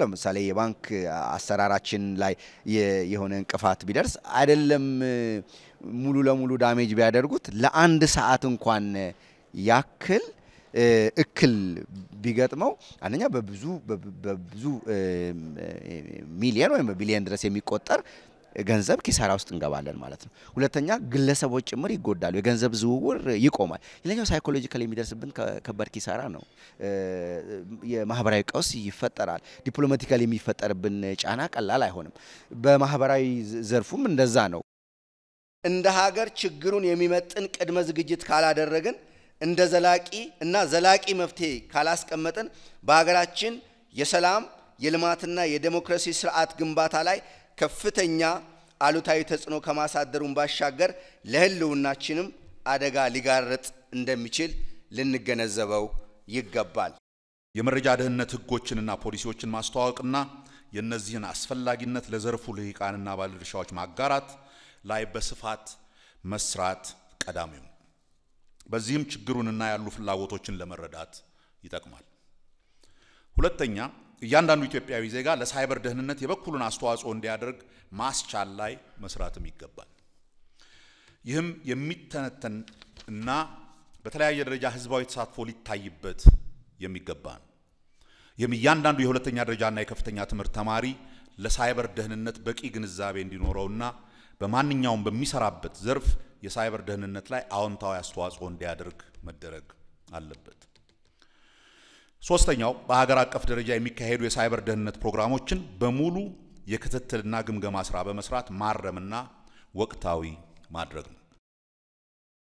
ለምሳሌ የባንክ አሰራራችን ላይ የሆነ እንቅፋት ቢደርስ አይደለም ሙሉ ለሙሉ ዳሜጅ ቢያደርጉት ለአንድ ሰዓት እንኳን ያክል እክል ቢገጥመው አንደኛ በብዙ በብዙ ሚሊየን ወይም በቢሊየን ድረስ የሚቆጠር ገንዘብ ኪሳራ ውስጥ እንገባለን ማለት ነው። ሁለተኛ ግለሰቦች ጭምር ይጎዳሉ፣ የገንዘብ ዝውውር ይቆማል። ሌላኛው ሳይኮሎጂካል የሚደርስብን ከባድ ኪሳራ ነው። የማህበራዊ ቀውስ ይፈጠራል። ዲፕሎማቲካል የሚፈጠርብን ጫና ቀላል አይሆንም። በማህበራዊ ዘርፉም እንደዛ ነው። እንደ ሀገር ችግሩን የሚመጥን ቅድመ ዝግጅት ካላደረግን እንደ ዘላቂ እና ዘላቂ መፍትሄ ካላስቀመጥን በሀገራችን የሰላም የልማትና የዴሞክራሲ ስርዓት ግንባታ ላይ ከፍተኛ አሉታዊ ተጽዕኖ ከማሳደሩን ባሻገር ለህልውናችንም አደጋ ሊጋረጥ እንደሚችል ልንገነዘበው ይገባል። የመረጃ ደህንነት ህጎችንና ፖሊሲዎችን ማስተዋወቅና የእነዚህን አስፈላጊነት ለዘርፉ ልሂቃንና ባለድርሻዎች ማጋራት ላይ በስፋት መስራት ቀዳሚው። በዚህም ችግሩንና ያሉ ፍላጎቶችን ለመረዳት ይጠቅማል። ሁለተኛ እያንዳንዱ ኢትዮጵያዊ ዜጋ ለሳይበር ደህንነት የበኩሉን አስተዋጽኦ እንዲያደርግ ማስቻል ላይ መስራትም ይገባል። ይህም የሚተነተን እና በተለያየ ደረጃ ህዝባዊ ተሳትፎ ሊታይበት የሚገባ ነው። ይህም እያንዳንዱ የሁለተኛ ደረጃና የከፍተኛ ትምህርት ተማሪ ለሳይበር ደህንነት በቂ ግንዛቤ እንዲኖረውና በማንኛውም በሚሰራበት ዘርፍ የሳይበር ደህንነት ላይ አዎንታዊ አስተዋጽኦ እንዲያደርግ መደረግ አለበት። ሶስተኛው በሀገር አቀፍ ደረጃ የሚካሄዱ የሳይበር ደህንነት ፕሮግራሞችን በሙሉ የክትትልና ግምገማ ስራ በመስራት ማረምና ወቅታዊ ማድረግ ነው።